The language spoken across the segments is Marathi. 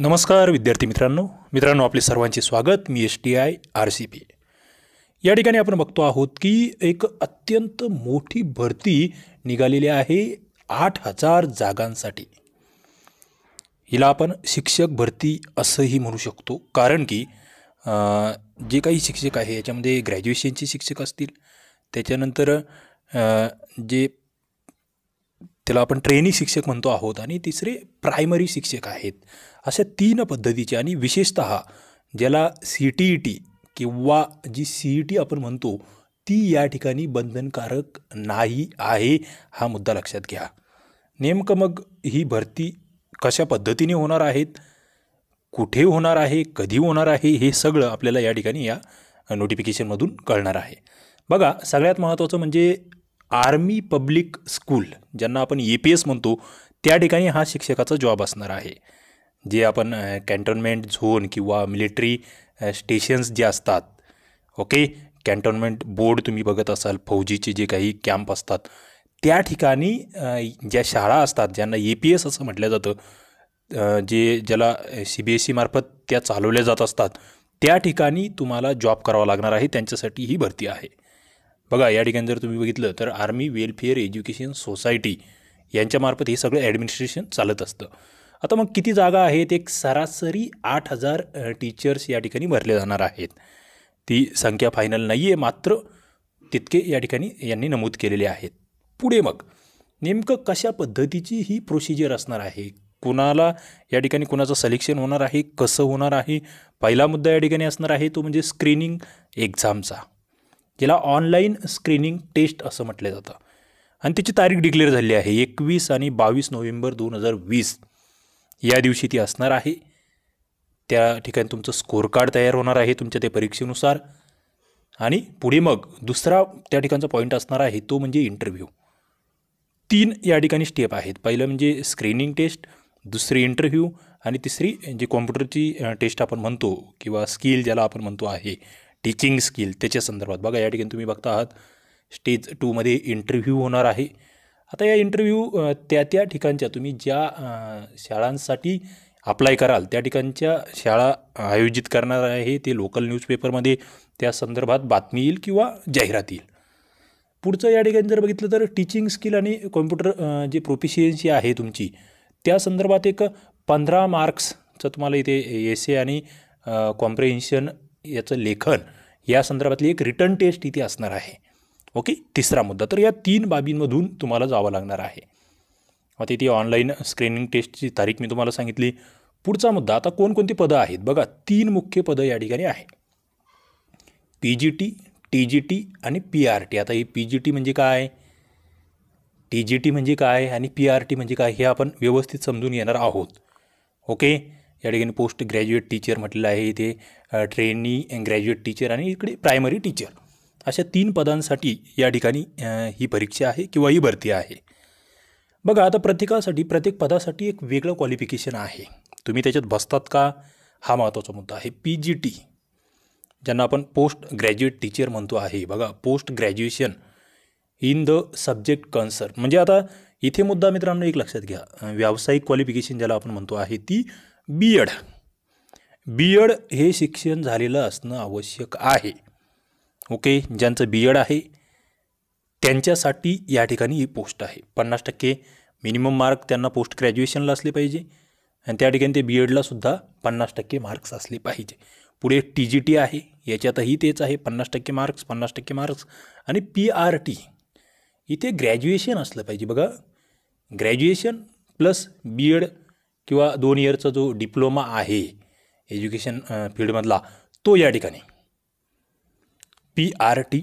नमस्कार विद्यार्थी मित्रांनो मित्रांनो आपले सर्वांचे स्वागत मी S T I R C P या ठिकाणी आपण बघतो आहोत की एक अत्यंत मोठी भरती निघालेली आहे आठ हजार जागांसाठी हिला आपण शिक्षक भरती असंही म्हणू शकतो कारण की जे काही शिक्षक आहे याच्यामध्ये ग्रॅज्युएशनचे शिक्षक असतील त्याच्यानंतर जे त्याला आपण ट्रेनी शिक्षक म्हणतो आहोत आणि तिसरे प्रायमरी शिक्षक आहेत अशा तीन पद्धतीचे आणि विशेषत ज्याला सी टी ई टी किंवा जी सी ई टी आपण म्हणतो ती या ठिकाणी बंधनकारक नाही आहे हा मुद्दा लक्षात घ्या नेमकं मग ही भरती कशा पद्धतीने होणार आहेत कुठे होणार आहे कधी होणार आहे हे सगळं आपल्याला या ठिकाणी या नोटिफिकेशनमधून कळणार आहे बघा सगळ्यात महत्त्वाचं म्हणजे आर्मी पब्लिक स्कूल ज्यांना आपण ए पी एस म्हणतो त्या ठिकाणी हा शिक्षकाचा जॉब असणार आहे जे आपण कॅन्टोनमेंट झोन किंवा मिलिटरी स्टेशन्स जे असतात ओके कॅन्टोनमेंट बोर्ड तुम्ही बघत असाल फौजीचे जे काही कॅम्प असतात त्या ठिकाणी ज्या शाळा असतात ज्यांना ए पी एस असं म्हटलं जातं जे ज्याला सी बी एस मार्फत त्या चालवल्या जात असतात त्या ठिकाणी तुम्हाला जॉब करावा लागणार आहे त्यांच्यासाठी ही भरती आहे बघा या ठिकाणी जर तुम्ही बघितलं तर आर्मी वेलफेअर एज्युकेशन सोसायटी यांच्यामार्फत हे सगळं ॲडमिनिस्ट्रेशन चालत असतं आता मग किती जागा आहेत एक सरासरी आठ हजार टीचर्स या ठिकाणी भरले जाणार आहेत ती संख्या फायनल नाही आहे मात्र तितके या ठिकाणी यांनी नमूद केलेले आहेत पुढे मग नेमकं कशा पद्धतीची ही प्रोसिजर असणार आहे कुणाला या ठिकाणी कुणाचं सलेक्शन होणार आहे कसं होणार आहे पहिला मुद्दा या ठिकाणी असणार आहे तो म्हणजे स्क्रीनिंग एक्झामचा ज्याला ऑनलाईन स्क्रीनिंग टेस्ट असं म्हटलं जातं आणि त्याची तारीख डिक्लेअर झाली आहे एकवीस आणि बावीस नोव्हेंबर दोन हजार वीस या दिवशी ती असणार आहे त्या ठिकाणी तुमचं स्कोअर कार्ड तयार होणार आहे तुमच्या त्या परीक्षेनुसार आणि पुढे मग दुसरा त्या ठिकाणचा पॉईंट असणार आहे तो म्हणजे इंटरव्ह्यू तीन या ठिकाणी स्टेप आहेत पहिलं म्हणजे स्क्रीनिंग टेस्ट दुसरी इंटरव्ह्यू आणि तिसरी जे कॉम्प्युटरची टेस्ट आपण म्हणतो किंवा स्किल ज्याला आपण म्हणतो आहे टीचिंग स्किल त्याच्या संदर्भात बघा या ठिकाणी तुम्ही बघता आहात स्टेज टूमध्ये इंटरव्ह्यू होणार आहे आता या इंटरव्ह्यू त्या त्या ठिकाणच्या तुम्ही ज्या शाळांसाठी अप्लाय कराल त्या ठिकाणच्या शाळा आयोजित करणार आहे ते लोकल न्यूजपेपरमध्ये त्या संदर्भात बातमी येईल किंवा जाहिरात येईल पुढचं या ठिकाणी जर बघितलं तर टीचिंग स्किल आणि कॉम्प्युटर जे प्रोफिशियन्सी आहे तुमची त्या संदर्भात एक पंधरा मार्क्सचं तुम्हाला इथे एसे आणि कॉम्प्रिहेन्शन याचं लेखन या संदर्भातली एक रिटर्न टेस्ट इथे असणार आहे ओके तिसरा मुद्दा तर या तीन बाबींमधून तुम्हाला जावं लागणार आहे आता इथे ऑनलाईन स्क्रीनिंग टेस्टची तारीख मी तुम्हाला सांगितली पुढचा मुद्दा आता कोणकोणती पदं आहेत बघा तीन मुख्य पदं या ठिकाणी आहे P G T T G T आणि पी आर टी आता ही पी जी टी म्हणजे काय टी जी टी म्हणजे काय आणि पी आर टी म्हणजे काय हे आपण व्यवस्थित समजून येणार आहोत ओके या ठिकाणी पोस्ट ग्रॅज्युएट टीचर म्हटलेलं आहे इथे ट्रेनी ग्रॅज्युएट टीचर आणि इकडे प्रायमरी टीचर अशा तीन पदांसाठी या ठिकाणी ही परीक्षा आहे किंवा ही भरती आहे बघा आता प्रत्येकासाठी प्रत्येक पदासाठी एक वेगळं क्वालिफिकेशन आहे तुम्ही त्याच्यात बसतात का हा महत्त्वाचा मुद्दा आहे पी जी टी ज्यांना आपण पोस्ट ग्रॅज्युएट टीचर म्हणतो आहे बघा post graduation in the subject concern म्हणजे आता इथे मुद्दा मित्रांनो एक लक्षात घ्या व्यावसायिक क्वालिफिकेशन ज्याला आपण म्हणतो आहे ती बी एड बी एड हे शिक्षण झालेलं असणं आवश्यक आहे ओके ज्यांचं बी एड आहे त्यांच्यासाठी या ठिकाणी ही पोस्ट आहे पन्नास टक्के मिनिमम मार्क त्यांना पोस्ट ग्रॅज्युएशनला असले पाहिजे आणि त्या ठिकाणी ते बी एडलासुद्धा पन्नास टक्के मार्क्स असले पाहिजे पुढे टी जी टी आहे याच्यातही तेच आहे पन्नास टक्के मार्क्स पन्नास टक्के मार्क्स आणि पी आर टी इथे ग्रॅज्युएशन असलं पाहिजे बघा ग्रॅज्युएशन प्लस बी एड किंवा दोन इयरचा जो डिप्लोमा आहे एज्युकेशन फील्डमधला तो या ठिकाणी पी आर टी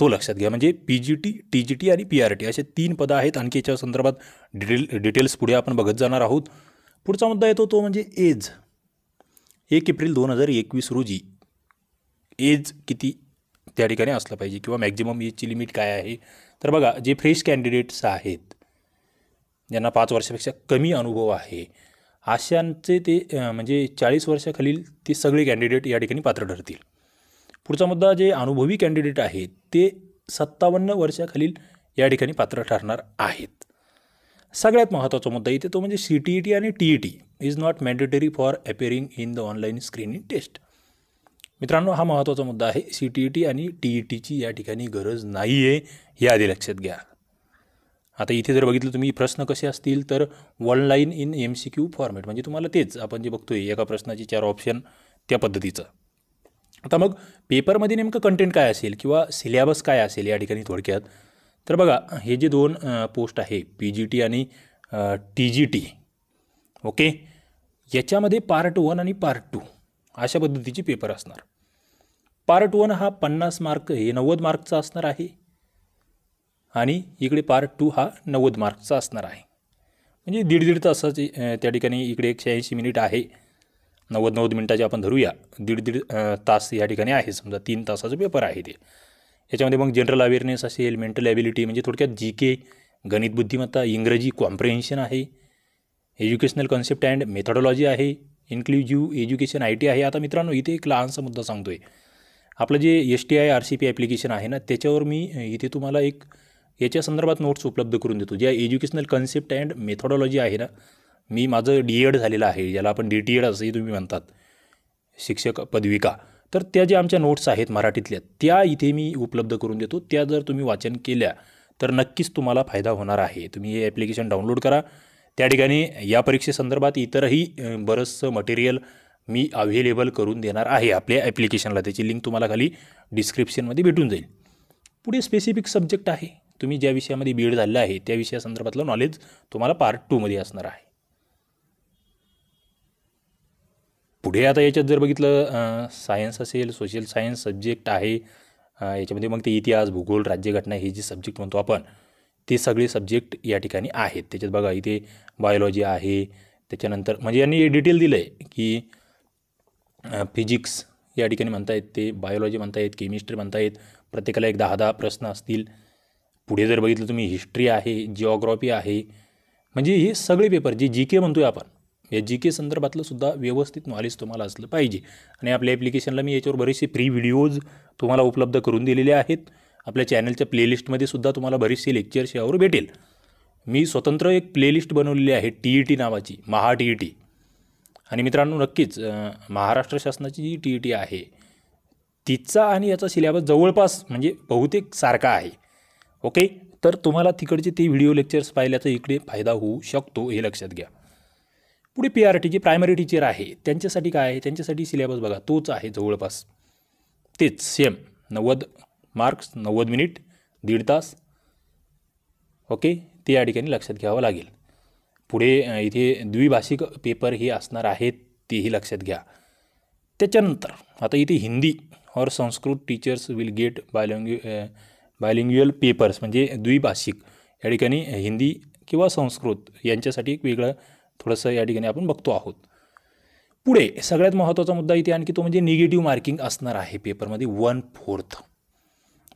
तो लक्षात घ्या म्हणजे P G T T G T आणि पी आर टी असे तीन पदं आहेत आणखी याच्या संदर्भात डिटेल डिटेल्स पुढे आपण बघत जाणार आहोत पुढचा मुद्दा येतो तो म्हणजे एज एक एप्रिल दोन हजार एकवीस रोजी एज किती त्या ठिकाणी असलं पाहिजे किंवा मॅक्झिमम एजची लिमिट काय आहे तर बघा जे फ्रेश कॅन्डिडेट्स आहेत ज्यांना पाच वर्षापेक्षा कमी अनुभव आहे आशियानचे ते म्हणजे चाळीस वर्षाखालील ते सगळे कॅन्डिडेट या ठिकाणी पात्र ठरतील पुढचा मुद्दा जे अनुभवी कॅन्डिडेट आहेत ते सत्तावन्न वर्षाखालील या ठिकाणी पात्र ठरणार आहेत सगळ्यात महत्त्वाचा मुद्दा इथे तो म्हणजे सी टी ई टी आणि T E T is not mandatory for appearing in the online screening test मित्रांनो हा महत्त्वाचा मुद्दा आहे सी टी ई टी आणि टी ई टीची या ठिकाणी गरज नाही आहे हे आधी लक्षात घ्या आता इथे जर बघितलं तुम्ही प्रश्न कसे असतील तर one line in M C Q format म्हणजे तुम्हाला तेच आपण जे बघतोय एका प्रश्नाचे चार ऑप्शन त्या पद्धतीचं आता मग पेपरमध्ये नेमकं कंटेंट काय असेल किंवा सिलेबस काय असेल या ठिकाणी थोडक्यात तर बघा हे जे दोन पोस्ट आहे पी जी टी आणि टी जी टी ओके याच्यामध्ये पार्ट वन आणि पार्ट टू अशा पद्धतीचे पेपर असणार पार्ट वन हा पन्नास मार्क हे नव्वद मार्कचा असणार आहे आणि इकडे पार्ट टू हा नव्वद मार्कचा असणार आहे म्हणजे दीड दीड तासाचे त्या ठिकाणी इकडे एक शहाऐंशी मिनिट आहे नव्वद नव्वद मिनिटाचे आपण धरूया दीड दीड तास या ठिकाणी आहे समजा तीन तासाचं पेपर आहे ते याच्यामध्ये मग जनरल अवेअरनेस असेल मेंटल ॲबिलिटी म्हणजे थोडक्यात जी के गणित बुद्धिमत्ता इंग्रजी कॉम्प्रिहेन्शन आहे एज्युकेशनल कॉन्सेप्ट अँड मेथडॉलॉजी आहे इन्क्लुझिव्ह एज्युकेशन आय टी आहे आता मित्रांनो इथे एक लहानसा मुद्दा सांगतो आहे आपलं जे S T I R C P application आहे ना त्याच्यावर मी इथे तुम्हाला एक याच्या संदर्भात नोट्स उपलब्ध करून देतो ज्या एज्युकेशनल कन्सेप्ट अँड मेथॉडॉलॉजी आहे ना मी माझं डी एड झालेलं आहे ज्याला आपण डी टी एड असंही तुम्ही म्हणतात शिक्षक पदविका तर त्या ज्या आमच्या नोट्स आहेत मराठीतल्या त्या इथे मी उपलब्ध करून देतो त्या जर तुम्ही वाचन केल्या तर नक्कीच तुम्हाला फायदा होणार आहे तुम्ही हे ॲप्लिकेशन डाउनलोड करा त्या ठिकाणी या परीक्षेसंदर्भात इतरही बरंचसं मटेरियल मी अव्हेलेबल करून देणार आहे आपल्या ॲप्लिकेशनला त्याची लिंक तुम्हाला खाली डिस्क्रिप्शनमध्ये भेटून जाईल पुढे स्पेसिफिक सब्जेक्ट आहे तुम्ही ज्या विषयामध्ये बी एड झालेलं आहे त्या विषयासंदर्भातलं नॉलेज तुम्हाला पार्ट टूमध्ये असणार आहे पुढे आता याच्यात जर बघितलं सायन्स असेल सोशल सायन्स सब्जेक्ट आहे याच्यामध्ये मग ते इतिहास भूगोल राज्यघटना हे जे सब्जेक्ट म्हणतो आपण ते सगळे सब्जेक्ट या ठिकाणी आहेत त्याच्यात बघा इथे बायोलॉजी आहे त्याच्यानंतर म्हणजे यांनी डिटेल दिलं आहे की फिजिक्स या ठिकाणी म्हणता येत ते बायोलॉजी म्हणता येत केमिस्ट्री म्हणता येत प्रत्येकाला एक दहा दहा प्रश्न असतील पुढे जर बघितलं तुम्ही हिस्ट्री आहे जिओग्रॉफी आहे म्हणजे हे सगळे पेपर जे जी के म्हणतो आहे आपण या जी के संदर्भातलंसुद्धा सुद्धा व्यवस्थित नॉलेज तुम्हाला असलं पाहिजे आणि आपल्या ॲप्लिकेशनला मी याच्यावर बरेचसे फ्री व्हिडिओज तुम्हाला उपलब्ध करून दिलेले आहेत आपल्या चॅनलच्या प्लेलिस्टमध्ये सुद्धा तुम्हाला बरेचसे लेक्चर्स यावर भेटेल मी स्वतंत्र एक प्लेलिस्ट बनवलेली आहे टी ई टी नावाची महा टी ई टी आणि मित्रांनो नक्कीच महाराष्ट्र शासनाची जी टी ई टी आहे तिचा आणि याचा सिलेबस जवळपास म्हणजे बहुतेक सारखा आहे ओके तर तुम्हाला तिकडचे ते व्हिडिओ लेक्चर्स पाहिल्याचा इकडे फायदा होऊ शकतो हे लक्षात घ्या पुढे पी आर टी जे प्रायमरी टीचर आहे त्यांच्यासाठी काय आहे त्यांच्यासाठी सिलेबस बघा तोच आहे जवळपास तेच सेम नव्वद मार्क्स नव्वद मिनिट दीड तास ओके ते या ठिकाणी लक्षात घ्यावं लागेल पुढे इथे द्विभाषिक पेपर हे असणार आहेत तेही लक्षात घ्या त्याच्यानंतर आता इथे हिंदी और Sanskrit teachers will get bilanguage bilingual papers म्हणजे द्विभाषिक या ठिकाणी हिंदी किंवा संस्कृत यांच्यासाठी एक वेगळं थोडंसं या ठिकाणी आपण बघतो आहोत पुढे सगळ्यात महत्त्वाचा मुद्दा इथे आणखी तो म्हणजे निगेटिव्ह मार्किंग असणार आहे पेपरमध्ये वन फोर्थ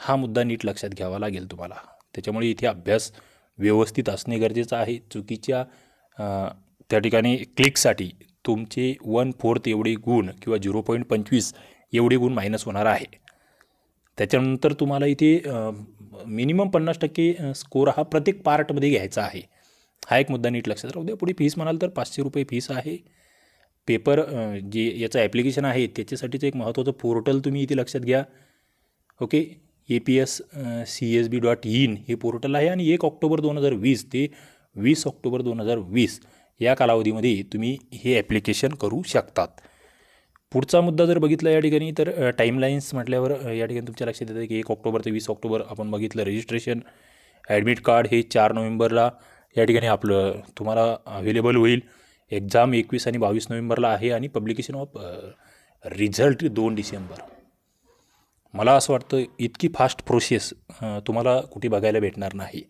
हा मुद्दा नीट लक्षात घ्यावा लागेल तुम्हाला त्याच्यामुळे इथे अभ्यास व्यवस्थित असणे गरजेचं आहे चुकीच्या त्या ठिकाणी क्लिकसाठी तुमचे वन फोर्थ एवढे गुण किंवा झिरो पॉईंट पंचवीस एवढे गुण मायनस होणार आहे त्याच्यानंतर तुम्हाला इथे मिनिमम पन्नास टक्के स्कोअर हा प्रत्येक पार्टमध्ये घ्यायचा आहे हा एक मुद्दा नीट लक्षात राहू द्या पुढे फीस म्हणाल तर पाचशे रुपये फीस आहे पेपर जे याचं ॲप्लिकेशन आहे त्याच्यासाठीचं एक महत्त्वाचं पोर्टल तुम्ही इथे लक्षात घ्या okay A P S C S B dot in हे पोर्टल आहे आणि एक ऑक्टोबर दोन हजार वीस ते वीस ऑक्टोबर दोन हजार वीस या कालावधीमध्ये तुम्ही हे ॲप्लिकेशन करू शकतात पुढचा मुद्दा जर बघितला या ठिकाणी तर टाईमलाईन्स म्हटल्यावर या ठिकाणी तुमच्या लक्षात येतं की एक ऑक्टोबर ते वीस ऑक्टोबर आपण बघितलं रजिस्ट्रेशन ॲडमिट कार्ड हे चार नोव्हेंबरला या ठिकाणी आपलं तुम्हाला अवेलेबल होईल एक्झाम एकवीस आणि बावीस नोव्हेंबरला आहे आणि पब्लिकेशन ऑफ रिझल्ट दोन डिसेंबर मला असं वाटतं इतकी फास्ट प्रोसेस तुम्हाला कुठे बघायला भेटणार नाही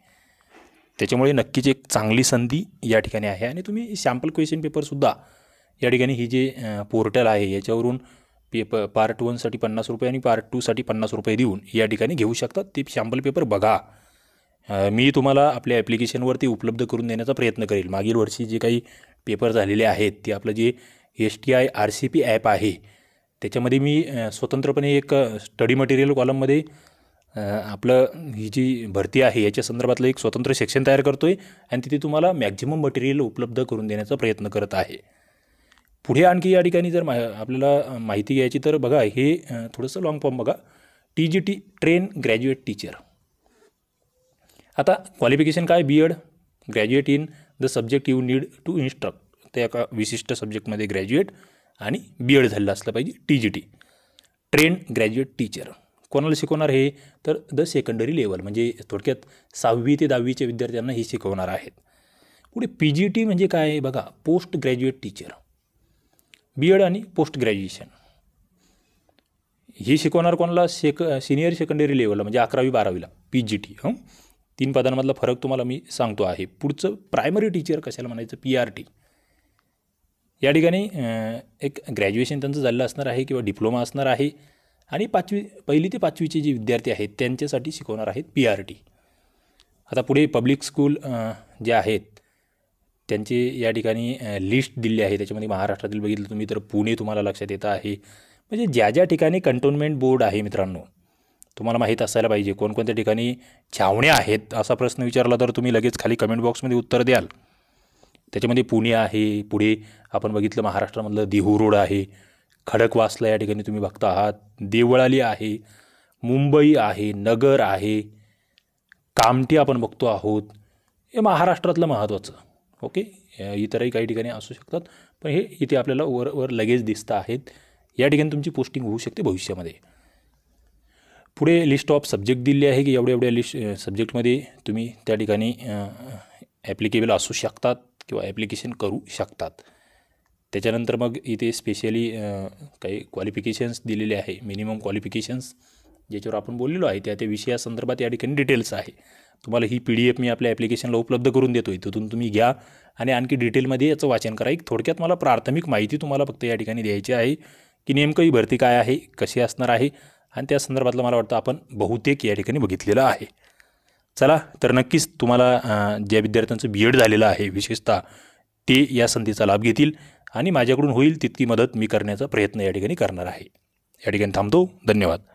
त्याच्यामुळे नक्कीच एक चांगली संधी या ठिकाणी आहे आणि तुम्ही सॅम्पल क्वेश्चन पेपरसुद्धा या ठिकाणी ही जी पोर्टल आहे याच्यावरून पेप पार्ट वनसाठी पन्नास रुपये आणि पार्ट टूसाठी पन्नास रुपये देऊन या ठिकाणी घेऊ शकतात ते शॅम्पल पेपर बघा मी तुम्हाला आपल्या ॲप्लिकेशनवरती उपलब्ध करून देण्याचा प्रयत्न करेल मागील वर्षी जे काही पेपर झालेले आहेत ते आपलं जे S T I R C P app आहे त्याच्यामध्ये मी स्वतंत्रपणे एक स्टडी मटेरियल कॉलममध्ये आपलं ही जी भरती आहे याच्या संदर्भातलं एक स्वतंत्र सेक्शन तयार करतो आहे आणि तिथे तुम्हाला मॅक्झिमम मटेरियल उपलब्ध करून देण्याचा प्रयत्न करत आहे पुढे आणखी या ठिकाणी जर मा आपल्याला माहिती घ्यायची तर बघा हे थोडंसं लॉंग फॉर्म बघा T G T train graduate teacher आता क्वालिफिकेशन काय B Ed graduate in the subject you need to instruct त्या एका विशिष्ट सब्जेक्टमध्ये ग्रॅज्युएट आणि बी एड झालेलं असलं पाहिजे T G T train graduate teacher कोणाला शिकवणार हे तर द सेकंडरी लेवल म्हणजे थोडक्यात सहावी ते दहावीच्या विद्यार्थ्यांना हे शिकवणार आहेत पुढे पी जी टी म्हणजे काय बघा post graduate teacher B Ed आणि पोस्ट ग्रॅज्युएशन हे शिकवणार कोणाला सेक सिनियर सेकंडरी लेवलला म्हणजे अकरावी बारावीला पी जी टी हं तीन पदांमधला फरक तुम्हाला मी सांगतो आहे पुढचं प्रायमरी टीचर कशाला म्हणायचं पी आर टी या ठिकाणी एक ग्रॅज्युएशन त्यांचं झालेलं असणार आहे किंवा डिप्लोमा असणार आहे आणि पाचवी पहिली ते पाचवीचे जे विद्यार्थी आहेत त्यांच्यासाठी शिकवणार आहेत पी आर टी आता पुढे पब्लिक स्कूल जे आहेत त्यांची या ठिकाणी लिस्ट दिली आहे त्याच्यामध्ये महाराष्ट्रातील बघितलं तुम्ही तर पुणे तुम्हाला लक्षात येतं आहे म्हणजे ज्या ज्या ठिकाणी कंटोनमेंट बोर्ड आहे मित्रांनो तुम्हाला माहीत असायला पाहिजे कोणकोणत्या ठिकाणी छावण्या आहेत असा प्रश्न विचारला तर तुम्ही लगेच खाली कमेंट बॉक्समध्ये उत्तर द्याल त्याच्यामध्ये पुणे आहे पुढे आपण बघितलं महाराष्ट्रामधलं देहू रोड आहे खडकवासला या ठिकाणी तुम्ही बघता आहात देवळाली आहे मुंबई आहे नगर आहे कामटी आपण बघतो आहोत हे महाराष्ट्रातलं महत्त्वाचं ओके इतरही काही ठिकाणी असू शकतात पण हे इथे आपल्याला वर वर लगेच दिसतं आहेत या ठिकाणी तुमची पोस्टिंग होऊ शकते भविष्यामध्ये पुढे लिस्ट ऑफ सब्जेक्ट दिले आहे की एवढ्या एवढ्या लिस्ट सब्जेक्टमध्ये तुम्ही त्या ठिकाणी ॲप्लिकेबल असू शकतात किंवा ॲप्लिकेशन करू शकतात त्याच्यानंतर मग इथे स्पेशली काही क्वालिफिकेशन्स दिलेले आहे मिनिमम क्वालिफिकेशन्स ज्याच्यावर आपण बोललेलो आहे त्या त्या विषयासंदर्भात या ठिकाणी डिटेल्स आहे तुम्हाला ही पी डी एफ मी आपल्या ॲप्लिकेशनला उपलब्ध करून देतो तिथून तुम्ही घ्या आणि आणखी डिटेलमध्ये याचं वाचन करा एक थोडक्यात मला प्राथमिक माहिती तुम्हाला फक्त या ठिकाणी द्यायची आहे की नेमकं ही भरती काय आहे कशी असणार आहे आणि त्या संदर्भातलं मला वाटतं आपण बहुतेक या ठिकाणी बघितलेलं आहे चला तर नक्कीच तुम्हाला ज्या विद्यार्थ्यांचं बी एड झालेलं आहे विशेषतः ते या संधीचा लाभ घेतील आणि माझ्याकडून होईल तितकी मदत मी करण्याचा प्रयत्न या ठिकाणी करणार आहे या ठिकाणी थांबतो धन्यवाद